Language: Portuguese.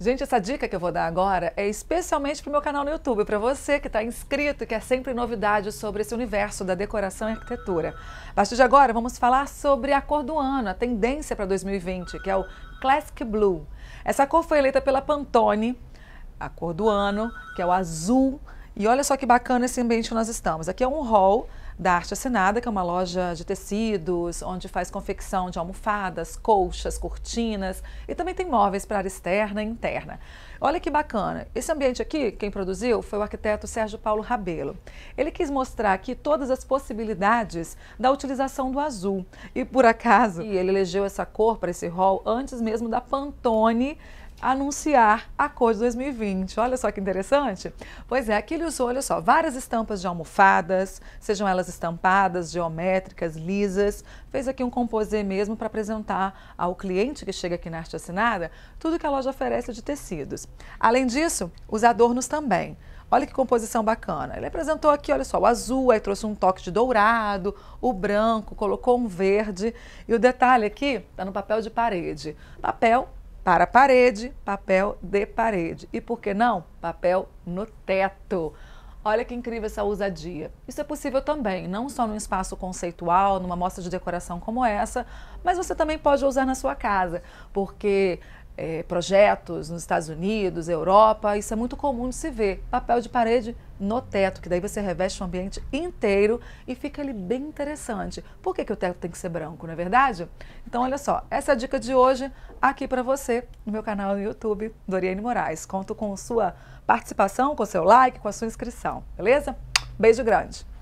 Gente, essa dica que eu vou dar agora é especialmente para o meu canal no YouTube, para você que está inscrito e quer sempre novidades sobre esse universo da decoração e arquitetura. A partir de agora, vamos falar sobre a cor do ano, a tendência para 2020, que é o Classic Blue. Essa cor foi eleita pela Pantone, a cor do ano, que é o azul, e olha só que bacana esse ambiente que nós estamos. Aqui é um hall da Arte Assinada, que é uma loja de tecidos, onde faz confecção de almofadas, colchas, cortinas e também tem móveis para área externa e interna. Olha que bacana. Esse ambiente aqui, quem produziu foi o arquiteto Sérgio Paulo Rabelo. Ele quis mostrar aqui todas as possibilidades da utilização do azul. E por acaso, ele elegeu essa cor para esse hall antes mesmo da Pantone anunciar a cor de 2020. Olha só que interessante. Pois é, aqui ele usou, olha só, várias estampas de almofadas, sejam elas estampadas, geométricas, lisas. Fez aqui um composê mesmo para apresentar ao cliente que chega aqui na arte assinada tudo que a loja oferece de tecidos. Além disso, os adornos também. Olha que composição bacana. Ele apresentou aqui, olha só, o azul, aí trouxe um toque de dourado, o branco, colocou um verde. E o detalhe aqui está no papel de parede. Papel para parede, papel de parede. E por que não? Papel no teto. Olha que incrível essa ousadia. Isso é possível também, não só num espaço conceitual, numa mostra de decoração como essa, mas você também pode usar na sua casa, porque é, projetos nos Estados Unidos, Europa, isso é muito comum de se ver. Papel de parede no teto, que daí você reveste o ambiente inteiro e fica ali bem interessante. Por que, que o teto tem que ser branco, não é verdade? Então, olha só, essa é a dica de hoje aqui para você no meu canal no YouTube, Doriane Moraes. Conto com sua participação, com seu like, com a sua inscrição, beleza? Beijo grande!